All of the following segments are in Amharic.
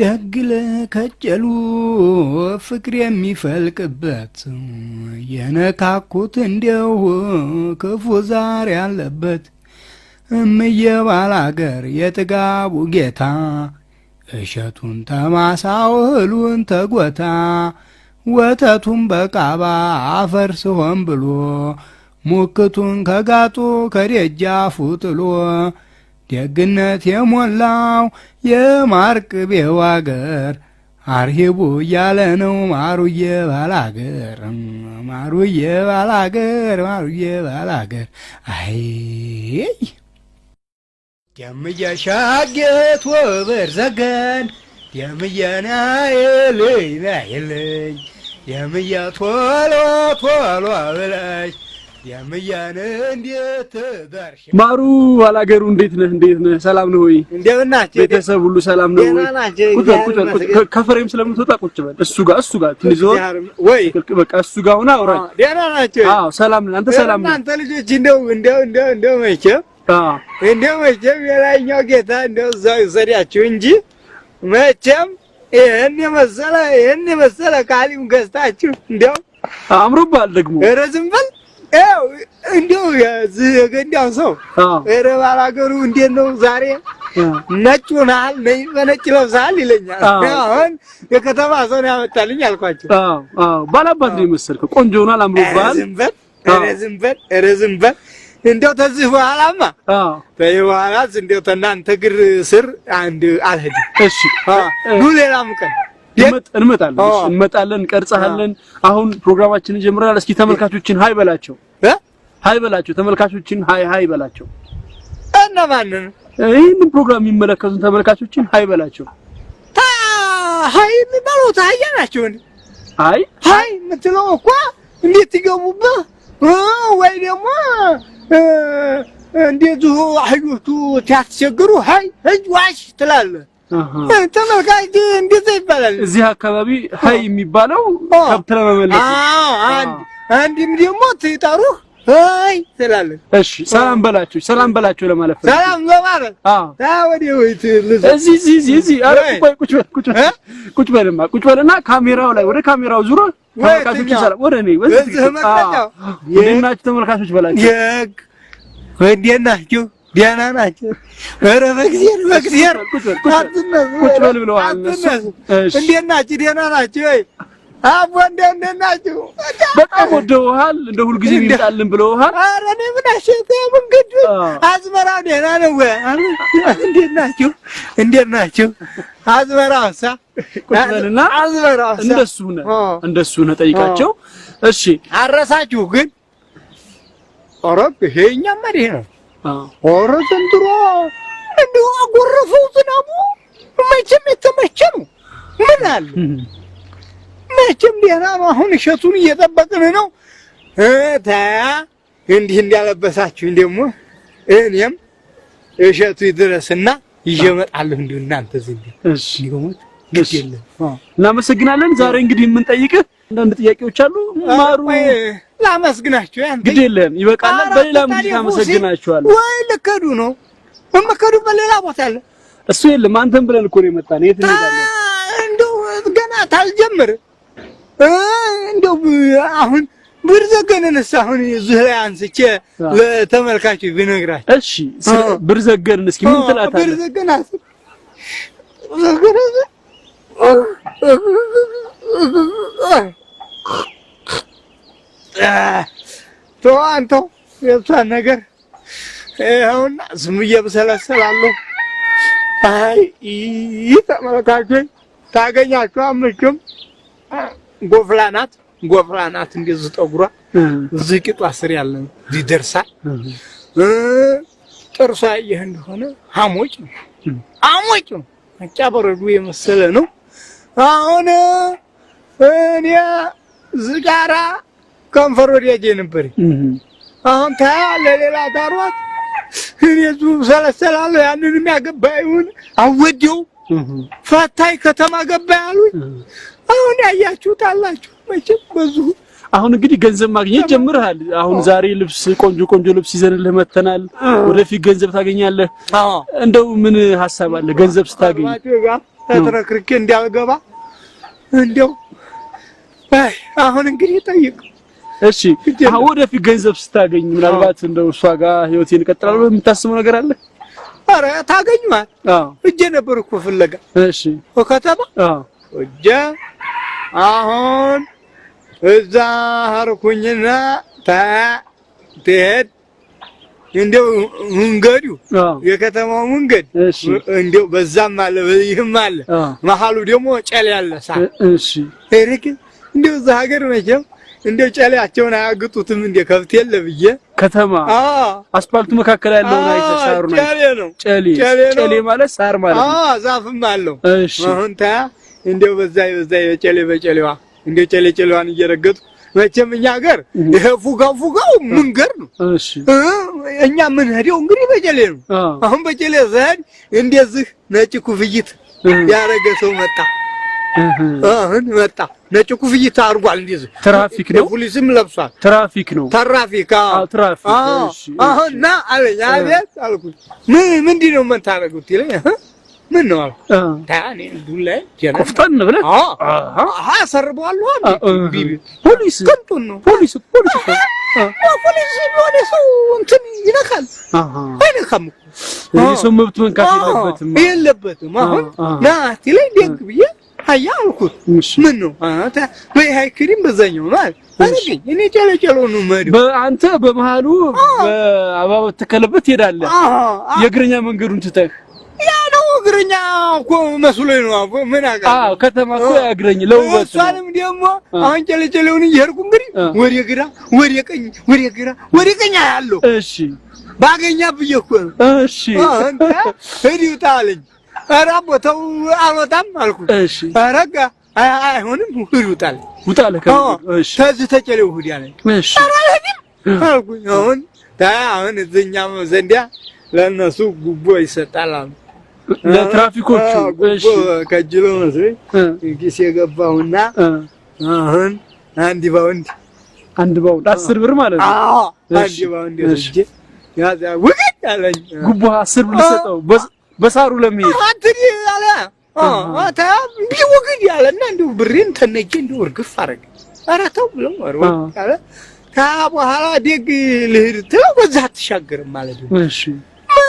ደግ ለከጀሉ ፍቅር የሚፈልቅበት የነካኩት እንዲው ክፉ ዛር ያለበት እምዬ አገር የጥጋቡ ጌታ እሸቱን ተማሳው እህሉን ተጎታ ወተቱን በቃባ አፈር ስሆን ብሎ ሙክቱን ከጋጡ ከደጃፉ ጥሎ ደግነት የሞላው የማር ቅቤው አገር አርሂቡ እያለ ነው ማሩዬ ባላገር ማሩዬ ባላገር ማሩዬ ባላገር አይ ደምየሻጌት ወብር ዘገን ደምየናየልኝ ናየልኝ ደምየ ቶሎ ቶሎ ብለሽ ማሩ ባላገሩ እንዴት ነህ? እንዴት ነህ? ሰላም ነው ወይ? እንደምን ናችሁ? ቤተሰብ ሁሉ ሰላም ነው ወይ? ቁጭ ቁጭ ከፍሬም ስለምትወጣ ቁጭ በል። እሱ ጋር እሱ ጋር ትንሽ ዞር ወይ በቃ እሱ ጋር ሆነ አውራ። ደህና ናቸው? አዎ ሰላም ነን። አንተ ሰላም ነህ? እናንተ ልጆች እንደው እንደው እንደው እንደው መቼም አዎ እንደው መቼም የላይኛው ጌታ እንደው እዛው ይውሰዳችሁ እንጂ መቼም ይሄን የመሰለ ይሄን የመሰለ ቃሊም ገዝታችሁ እንደው አምሮባል ደግሞ ኧረ ዝም በል እንዲሁ የገንዳው ሰው ረብ አላገሩ እንዴት ነው ዛሬ ነጭ ሆነሃል፣ በነጭ ለብሰሃል ይለኛል። አሁን የከተማ ሰው ነው ያመጣልኝ አልኳቸው። ባላባት ነው የመሰልከው፣ ቆንጆ ሆኗል፣ አምሮብሃል። ተዚህ በኋላማ ተይ በኋላስ እንደው ተናንተ ግር ስር አንድ አልሄድም። እሺ ኑ ሌላም ቀን እንመጣለን እንመጣለን፣ እንቀርጻለን። አሁን ፕሮግራማችንን ጀምረናል። እስኪ ተመልካቾችን ሀይ በላቸው፣ ሀይ በላቸው። ተመልካቾችን ሀይ ሀይ በላቸው። እነማንን? ይህንን ፕሮግራም የሚመለከቱን ተመልካቾችን ሀይ በላቸው። ታ ሀይ የሚባሉት አህያ ናቸው። አይ ሀይ የምትለው እኮ እንዴት ይገቡብህ ወይ ደግሞ እንደዚሁ አህዮቹ ሲያስቸግሩ ሀይ ህጅ ዋሽ ትላለህ ተመልካች እንዴት ይባላል? እዚህ አካባቢ ሀይ የሚባለው ከብት ለመመለስ። አዎ አንድም ደግሞ ትላለህ። እሺ ሰላም በላችሁ፣ ሰላም በላችሁ ለማለት ሰላም አዎ። ወይ ትልዝ እዚህ እዚህ እዚህ እዚህ። ቆይ ቁጭ በል ቁጭ በል ቁጭ በልማ ቁጭ በልና ካሜራው ላይ ወደ ካሜራው ዙሮ ተመልካቾች ሰላም ወደ እኔ ተመልካቾች በላችሁ ናችሁ? ደህና ናቸው። ኧረ በእግዚአብሔር በእግዚአብሔር ቁጭ በል ብለዋል። እንዴት ናችሁ? ደህና አቦ እንዴት በጣም ወደውሃል። እንደ ሁልጊዜ ይምጣልን ብለውሃል። ኧረ እኔ ምን አዝመራው ደህና ነው ወይ? እንዴት እንዴት ቁጭ በልና እንደሱ እንደሱ ጠይቃቸው። እሺ አረሳችሁ ግን ኧረ ይሄኛማ ደህና ነው ኧረ ዘንድሮ እንደው አጎረፈው ዝናቡ መቼም የተመቸ ነው። ምን አለ መቼም ደህና ነው። አሁን እሸቱን እየጠበቅን ነው። ታያ እንዲህ እንዳለበሳችሁ ደግሞ እኔም እሸቱ ይድረስና ይዤ እመጣለሁ። እንዲሁ እናንተ ዝም እሺ። እናመሰግናለን። ዛሬ እንግዲህ የምንጠይቅህ አንዳንድ ጥያቄዎች አሉ ማሩ ላመስግናቸው ያን ግድ የለም ይበቃል። በሌላ ሙዚቃ አመሰግናቸዋለሁ። ወይ ልከዱ ነው መከዱ በሌላ ቦታ አለ። እሱ የለም አንተም ብለን እኮ ነው የመጣን። የት እንሄዳለን? እንደው ገና ታልጀምር እንደው አሁን ብር ዘገንንስ አሁን እዚህ ላይ አንስቼ ለተመልካቹ ቢነግራቸው። እሺ ብር ዘገንን እስኪ ምን ትላታለህ? ብር ዘገናት ዘገናት ተው አንተው የብሷን ነገር ይኸውና ዝም ብዬ ብሰለሰላለሁ። አይ ተመልካቾች ታገኛችሁ አምችም ጎፍላ ናት እንደዚህ ጠጉሯ እዚህ ቂጧ ስር ያለ ይደርሳል። ጥርሷ ይህ እንደሆነ ሐሞጭ ነው አሞጭ ነው ነጫ በረዶ የመሰለ ነው። አሁን እኔ ዝጋራ ከንፈር ወዲያ ነበር። አሁን ታያለ ሌላ ታሯት እኔ እዚሁ ሰለሰላለሁ። ያንንም ይሁን አወዲው ፈታይ ከተማ ገባ ያሉኝ አሁን ያያችሁት አላችሁ መቼም በዙ አሁን እንግዲህ ገንዘብ ማግኘት ጀምረሃል። አሁን ዛሬ ልብስ ቆንጆ ቆንጆ ልብስ ይዘንልህ መተናል። ወደፊት ገንዘብ ታገኛለህ። እንደው ምን ሀሳብ አለ? ገንዘብ ስታገኝ ተትረክርኬ እንዳልገባ እንደው አይ አሁን እንግዲህ ጠይቅ እሺ አሁን ወደፊት ገንዘብ ስታገኝ ምናልባት እንደው እሷ ጋር ህይወቴን እቀጥላለሁ የምታስበው ነገር አለ? አረ ታገኝማ። አዎ እጄ ነበር እኮ ፍለጋ። እሺ ከተማ አዎ እጄ አሁን እዛ ሀርኩኝና ታ ትሄድ እንደው መንገዱ የከተማው መንገድ እንደው በዛም አለ ይህም አለ መሀሉ ደግሞ ጨል ያለ ሳ እሺ እንደው እዛ ሀገር መቼም እንደ ጨሌያቸውን አያግጡትም። እንደ ከብት የለ ብዬ ከተማ አስፓልቱ መካከል ያለው ላይ ተሳሩ ነው። ጨሌ ነው። ጨሌ ማለት ሳር ማለት ነው። ዛፍም አለው። እሺ አሁን ታ እንደው በዛ በዛ በጨሌ በጨሌዋ እንደ ጨሌ ጨሌዋን እየረገጡ መቼም እኛ ሀገር ይሄ ፉጋ ፉጋው መንገድ ነው። እሺ እኛ ምን ሄደው እንግዲህ በጨሌ ነው። አሁን በጨሌ ዘህድ እንደዚህ ነጭ ኩፍይት ያረገ ሰው መጣ። አሁን መጣ። ነጭ ኩፍያ አድርጓል። እንደዚህ ትራፊክ ነው፣ ፖሊስም ለብሷል። ትራፊክ ነው፣ ትራፊክ አዎ፣ ትራፊክ አሁን ና አለኝ። አቤት አልኩት። ምን ምንድን ነው የምታደርጉት ይለኝ ምን ነው አልኩ። ታኔ ዱላይ ቆፍጠን ብለህ አሃ አሰርበዋለሁ አለ ፖሊስ። ቅንጡን ነው ፖሊስ ፖሊስ ፖሊስ የሆነ ሰው እንትን ይነካል። አይነካም እኮ መብት መንካት የለበትም የለበትም። አሁን ና ትለኝ ደግ ብዬ አያ አልኩት። ምን ነው አንተ ወይ አይክሪም በዛኛው ነው አይደል? እኔ ጨለጨለው ነው መሪ አንተ በመሃሉ በአበባ ተከለበት ትሄዳለህ። የእግረኛ መንገዱን ትተህ ያ ነው እግረኛ እኮ መስሎኝ ነው። አቦ ምን አጋ አዎ፣ ከተማ እኮ ያግረኝ ለውበት ነው። እሷንም ደግሞ አሁን ጨለጨለውን እየሄድኩ እንግዲህ ወደ ግራ ወደ ቀኝ ወደ ግራ ወደ ቀኝ አያለሁ። እሺ ባገኛ ብዬሽ እኮ ነው። እሺ አንተ ሂድ ይውጣ ኧረ ቦታው አልወጣም አልኩት። እሺ ኧረ አይሆንም ውህድ ውጣል ውጣለ እሺ ተዚህ ተጨሌው ውህድ ያለኝ እሺ አልኩኝ። አሁን ታዲያ አሁን እዚህኛም ዘንዲያ ለእነሱ ጉቦ ይሰጣል አሉ ለትራፊኮቹ። እሺ ከጅሎ መስሎኝ ጊስ የገባሁና አሁን አንድ ባውንድ አንድ ባውንድ አስር ብር ማለት ነው። አዎ አንድ ባውንድ እሺ ያዛ ውግድ አለኝ ጉቦ አስር ብር ሰጠው በሳሩ ለሚሄድ አትሪ አለ አታ ቢወግድ ያለና እንደው ብሬን ተነጀ እንደው እርግፍ አረገ። ኧረ ተው ብለው ወርወ አለ ታ በኋላ ደግ ልሂድ ትለው በዛ አትሻገርም ማለት ነው። እሺ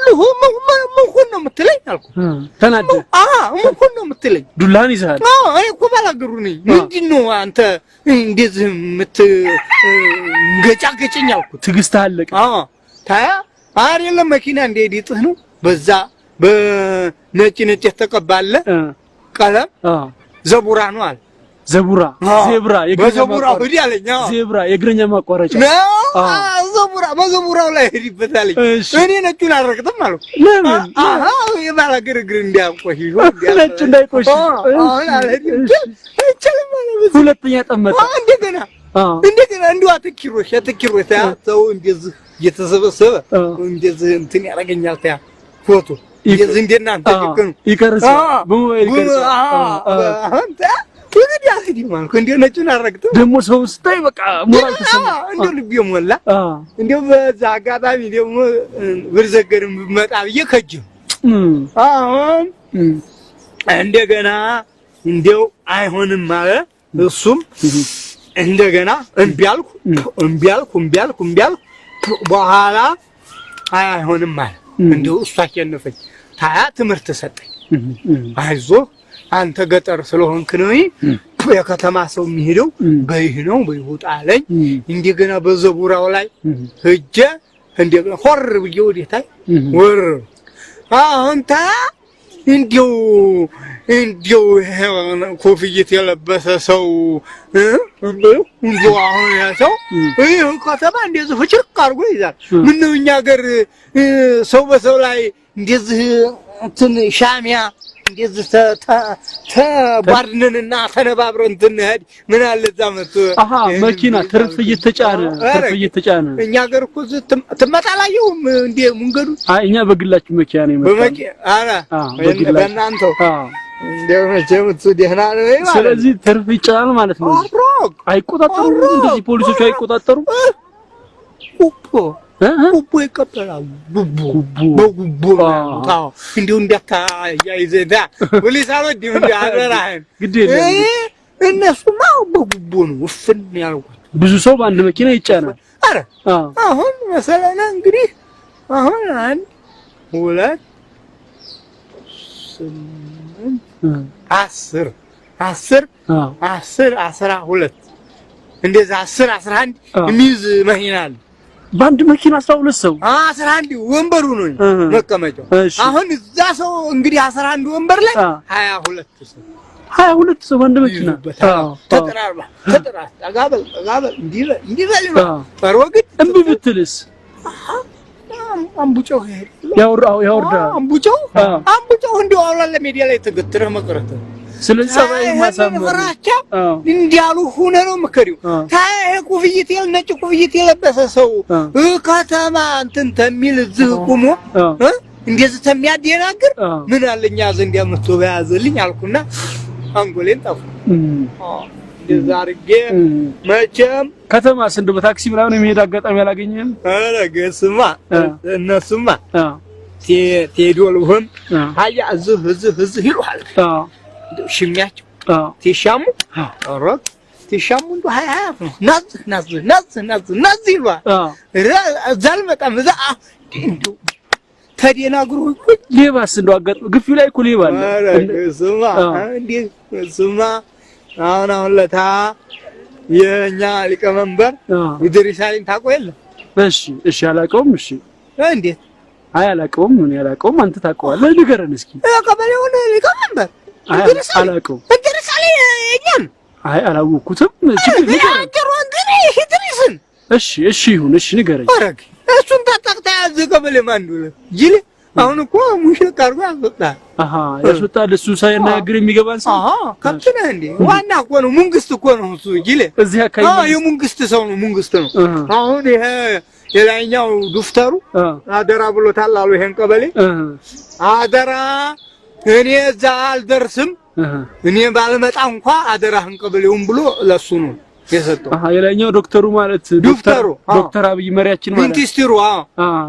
መልሁ ምንኩን ነው የምትለኝ አልኩህ። ተናደ አአ ምንኩን ነው የምትለኝ ዱላን ይዘሃል? አዎ እኔ እኮ ባላገሩ ነኝ። ምንድን ነው አንተ እንደዚህ የምትገጫገጭኝ አልኩህ። ትዕግስትህ አለቀ። አዎ ታያ አይደለም መኪና እንደ ዲጥህ ነው በዛ በነጭ ነጭ የተቀባለ ቀለም ዘቡራ ነው አለ። ዘቡራ ዜብራ፣ በዘቡራ ሂድ አለኝ። ዜብራ የእግረኛ ማቋረጫ ዘቡራ፣ በዘቡራው ላይ ሂድበት አለኝ። እኔ ነጩን አልረግጥም አልኩ። ለምን የባላ ግርግር እንዳያቆሽ ነጩ እንዳይቆሽ ሁለተኛ ጠመጠ። እንደገና እንደገና እንዲሁ አተኪሮሽ አተኪሮሽ ያ ሰው እንደዚህ እየተሰበሰበ እንደዚህ እንትን ያደርገኛል። ያ ፎቶ ደግሞ ሰው ስታይ በቃ ሞራል እንደው ልቤ ሞላ። እንደው በዛ አጋጣሚ ደግሞ ብመጣ ብዬ አሁን እንደገና እንደው አይሆንም አለ። እሱም እንደገና እምቢ አልኩ እምቢ አልኩ እምቢ አልኩ እምቢ አልኩ። በኋላ አይሆንም አለ። እንደው እሱ አሸነፈኝ። ታያ ትምህርት ሰጠኝ። አይዞ አንተ ገጠር ስለሆንክ ነው የከተማ ሰው የሚሄደው በይህ ነው በይሁጣ አለኝ። እንደገና በዘቡራው ላይ ህጀ እንደገና ሆር ብዬ ወዴታይ ወር አሁን ታያ እንዲው እንዲው ኮፍይት የለበሰ ሰው እንዲው አሁን ያ ሰው ይህ ከተማ እንደዚህ ፍጭርቅ አድርጎ ይዛል። ምነው እኛ ሀገር ሰው በሰው ላይ እንደዚህ እንትን ሻሚያ እንደዚህ ተቧድነንና ተነባብረን ትንሄድ ምን አለ እዛ መቶ አሀ መኪና ትርፍ እየተጫነ ትርፍ እየተጫነ እኛ ሀገር እኮ ትመጣ አላየሁም እንደ መንገዱ። አይ እኛ በግላችሁ መኪና ነው የመጣው። ኧረ በእናንተው እንደው መቼም እሱ ስለዚህ ትርፍ ይጫናል ማለት ነው። አይቆጣጠሩም፣ እንደዚህ ፖሊሶቹ አይቆጣጠሩም። ጉቦ ይቀበላሉ። በጉቦ ነው ያልኩት። ብዙ ሰው በአንድ መኪና ይጫናል። አረ አሁን እንግዲህ አሁን አንድ ሁለት ስምንት አስር አስር አስር አስራ ሁለት እንደዛ አስር አስራ አንድ የሚይዝ መኪና አለ በአንድ መኪና አስራ ሁለት ሰው አስራ አንድ ወንበሩ ነው መቀመጫው። አሁን እዛ ሰው እንግዲህ አስራ አንድ ወንበር ላይ ሀያ ሁለት ሰው ሀያ ሁለት ሰው በአንድ መኪና ተጠራርባ ተጠራ ጠጋበል ጠጋበል እንዲበል እንዲበል ነው ፈሮግድ እምቢ ብትልስ አምቡጨው ያወርዳ አምቡጮ አምቡጮ እንዲያው አውራ ለሜዲያ ላይ ተገትረህ መቅረት ነው ስለዚህ ፍራቻ እንዲያሉ ሆነ ነው ምከሪው ታየ ኩፍይት የለ ነጭ ኩፍይት የለበሰ ሰው ከተማ እንትን ተሚል ዝህ ቁሞ እንደዚህ ተሚያደናግር ምን አለኛ ዘንድ ያምቶ በያዘልኝ አልኩና አንጎሌን ጠፉ። እንደዛ መቼም ከተማስ እንደው በታክሲ ምናምን የሚሄድ አጋጣሚ አላገኘም ኧረ እነሱማ ቴዶልሁም አያ እዝህ እዝህ እዝህ ይሉሃል ሽሚያቸው ሲሻሙ ሮት ሲሻሙ እንዱ ሀያ ሀያ ነው። ናዝህ ናዝህ ናዝህ ናዝህ ናዝህ ይሏል። እዛ አልመጣም እዛ እንዲ ተደናግሮ ሌባስ እንደ አጋጥ ግፊ ላይ እኮ ሌባ አለ። ስማ እንዴ ስማ አሁን አሁን ለታ የኛ ሊቀመንበር ኢድሪስ አሊን ታውቀው የለ? እሺ እሺ፣ አላውቀውም። እሺ እንዴት? አይ አላውቀውም፣ እኔ አላውቀውም። አንተ ታውቀዋለህ? ንገረን እስኪ። ቀበሌውን ሊቀመንበር እድርስ አለ ቀበሌ ማንዱ ይል አሁን እኮ ሙሽል አድርጎ ያስወጣል። አሃ ያስወጣል። እሱ ሳይናገር የሚገባን ሰው አሃ ከብት ነህ እንዴ? ዋና እኮ ነው መንግስት እኮ ነው እሱ ይል እዚህ አካባቢ አዎ፣ የመንግስት ሰው ነው መንግስት ነው። አሁን ይሄ የላይኛው ዱፍተሩ አደራ ብሎታል አሉ። ይሄን ቀበሌ አደራ እኔ እዛ አልደርስም። እኔ ባልመጣ እንኳ አደራህን ቅበሌውን ብሎ ለሱ ነው የሰጠው። አሃ የላኛው ዶክተሩ ማለት ዶክተሩ ዶክተር አብይ መሪያችን ማለት ሚኒስትሩ፣ አዎ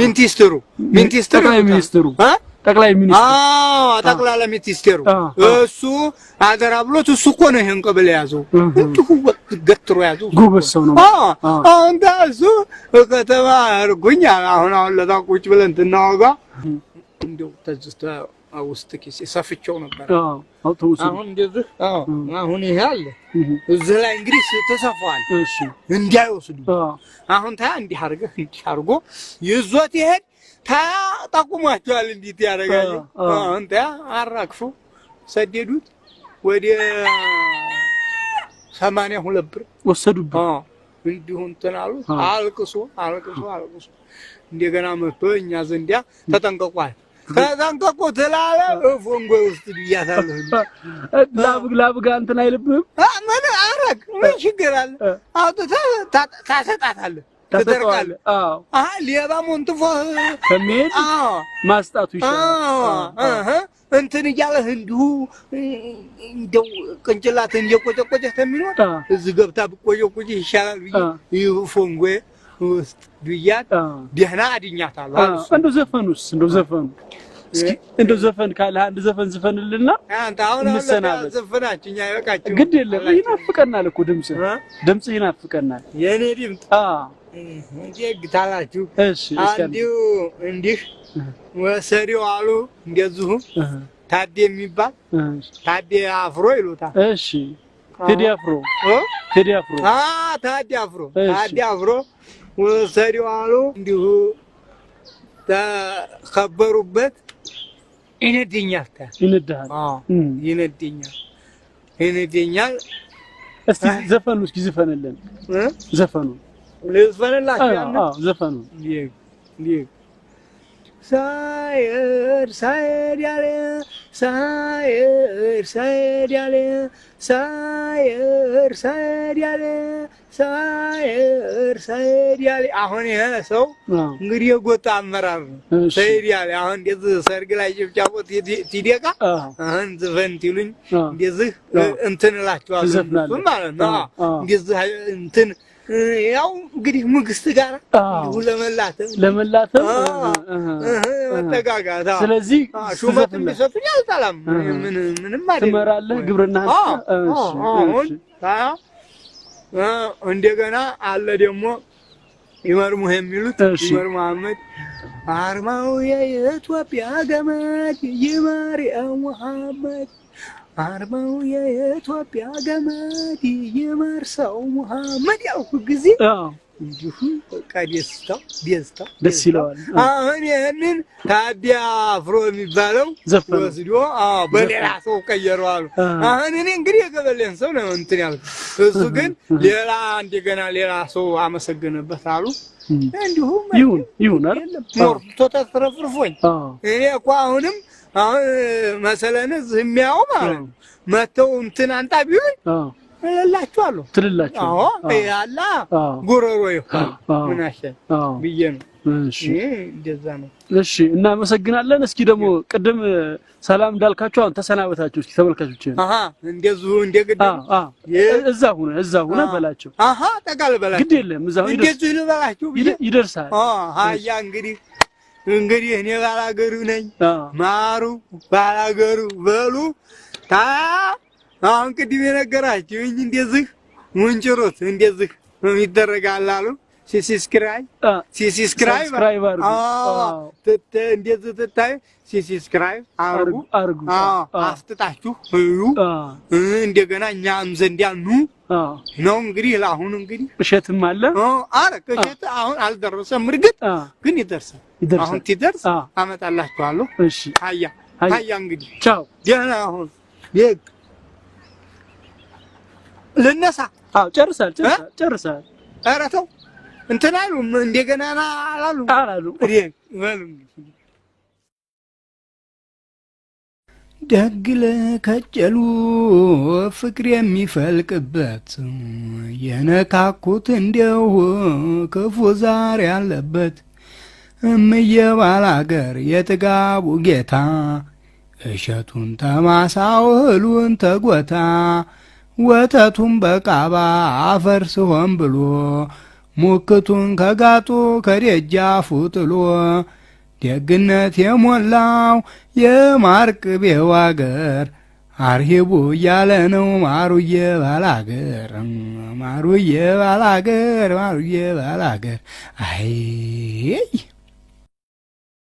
ሚኒስትሩ፣ ሚኒስትሩ ጠቅላይ ሚኒስትሩ አ ጠቅላይ ሚኒስትሩ አዎ ጠቅላይ ሚኒስትሩ እሱ አደራ ብሎት እሱ እኮ ነው ይሄን ቅበሌ ያዘው። እንዲሁ ገትሮ ያዘው። ጎበዝ ሰው ነው። አዎ አሁን እሱ ከተማ አድርጉኝ። አሁን አሁን ለታ ብለን ትናወጋ እንደው ተዝስተው ውስጥ ኪስ ሰፍቼው ነበር። አሁን እንደዚህ አሁን ይሄ አለ እዚህ ላይ እንግዲህ ተሰፋዋል። እሺ አሁን እንዲህ አድርገህ እንዲህ አድርጎ ይዞት ይሄድ ጠቁሟቸዋል። እንዴት ያደርጋል? አሁን አራግፎ ሰደዱት ወደ ሰማንያ ሁለት ብር ወሰዱብህ። እንዲሁ እንትን አሉት። አልቅሶ አልቅሶ አልቅሶ እንደገና መጥቶ እኛ ዘንዲያ ተጠንቀቋል ከዛም ተቆ ተላለ ፎንጎ ውስጥ ብያታለሁ። ላብግ ላብግ እንትን አይልብህም። ምን አረግ ምን ችግር አለ? አውጥተህ ታሰጣታለህ፣ ትደርቃለህ። አዎ ሌባ ሞንትፎ ከሚሄድ ማስጣቱ ይሻላል። እንትን እያለህ እንዲሁ እንደው ቅንጭላት እንደቆጨቆጨህ ተሚኖር እዚህ ገብታ ብቆጨቁጭህ ይሻላል ብዬ ይህ ፎንጎ ውስጥ ብያት ደህና አድኛታለሁ። እንደው ዘፈኑስ እንደው ዘፈኑ እስኪ ዘፈን ካለ አንድ ዘፈን ዝፈንልና አንተ ይበቃችሁ። ግድ የለም ይናፍቀናል እኮ ድምጽ ድምጽ ይናፍቀናል። የኔ ድምጽ አ ታላችሁ እሺ። እንዲህ ወሰሪው አሉ እንደዚሁ ታዴ የሚባል ታዴ አፍሮ ይሉታል። እሺ ቴዲ አፍሮ ቴዲ አፍሮ ታዴ አፍሮ ታዴ አፍሮ ونصاري وعلو ديهو تا خبرو بات إن الدنيا تا إن الدهان آه إن الدنيا إن الدنيا أستي زفنو شكي زفن اللين زفنو ليه زفن الله آه زفنو ليه ليه Sayer, sayer yale, sayer, sayer yale, sayer, sayer yale. ሰይድ ሰይድ ያለ አሁን ይሄ ሰው እንግዲህ የጎጣ አመራር ነው። ሰይድ ያለ አሁን እንደዚህ ሰርግ ላይ ጭብጫቦት ትደቃ አሁን ዝፈን ትሉኝ እንደዚህ እንትን እላቸዋለሁ ማለት ነው። እንደዚህ እንትን ያው እንግዲህ ምግስት ጋር ለመላተ ለመላተ መጠጋጋት። ስለዚህ ሹመት የሚሰጡኝ አልጠላም። ምን ምንም አይደለም። ትመራለህ ግብርና እንደገና አለ ደግሞ ይመር ሙህ የሚሉት ይመር መሐመድ አርማው የኢትዮጵያ ገመድ ይመር ሙሐመድ አርማው የኢትዮጵያ ገመድ ይመር ሰው ሙሐመድ ያው ጊዜ እንዲሁ በቃ ደስታው ደስታው ደስ ይለዋል። አሁን ይህንን ታዲያ አፍሮ የሚባለው ወስዶ በሌላ ሰው ቀየረዋል። አሁን እኔ እንግዲህ የገበሌን ሰው ነው እንትን ያልኩት፣ እሱ ግን ሌላ እንደገና ሌላ ሰው አመሰገነበት አሉ። እንዲሁም ይሁን ይሁን ሞርቶ ተትረፍርፎኝ እኔ እኮ አሁንም አሁን መሰለነ ዝህ የሚያው ማለት መተው እንትን አንጣ ቢሆን እልላችሁ አሉ ትልላችሁ። አዎ ያላ ጉሮሮ ይሁን ምን አሸን ብዬ ነው። እሺ እንደዛ ነው። እሺ እናመሰግናለን። እስኪ ደግሞ ቅድም ሰላም እንዳልካችሁ አሁን ተሰናበታችሁ። እስኪ ተመልካቾች አሃ እንደዚሁ እንደ ቅድም እዛ ሁነ እዛ ሁነ በላቸው። አሃ ጠቃል በላቸው። ግድ የለም እዛ ሁነ እንደዚሁ ልበላችሁ ይደርሳል። አያ እንግዲህ እንግዲህ እኔ ባላገሩ ነኝ። ማሩ ባላገሩ በሉ ታ አሁን ቅድም የነገራችሁኝ እንደዚህ ምንጭሩት እንደዚህ ይደረጋል አሉ። ሲሲስክራይብ ሲሲስክራይብ እንደዚህ ትታዩ ሲሲስክራይብ አርጉ አርጉ። አፍጥጣችሁ እዩ። እንደገና እኛም ዘንድ ያኑ ነው እንግዲህ ለአሁን እንግዲህ እሸትም አለ። አረ እሸት አሁን አልደረሰም፣ እርግጥ ግን ይደርሳል። አሁን ትደርስ አመጣላችኋለሁ። እሺ ሀያ ሀያ እንግዲህ ቻው፣ ደህና አሁን ይሄ ልነሳ። አዎ ጨርሳል፣ ጨርሳል፣ ጨርሳል። ኧረ ተው እንትን አይሉም፣ እንደገና አላሉም፣ አላሉም። ደግለ ከጨሉ ፍቅር የሚፈልቅበት የነካኩት እንደው ክፉ ዛሬ አለበት እምዬ ባላገር የጥጋቡ ጌታ እሸቱን ተማሳ እህሉን ተጎታ ወተቱን በቃባ አፈር ስሆን ብሎ ሙክቱን ከጋጡ ከደጃፉ ጥሎ ደግነት የሞላው የማር ቅቤው አገር አርሂቡ እያለ ነው ማሩዬ ባላገር ማሩዬ ባላገር ማሩዬ ባላገር አይ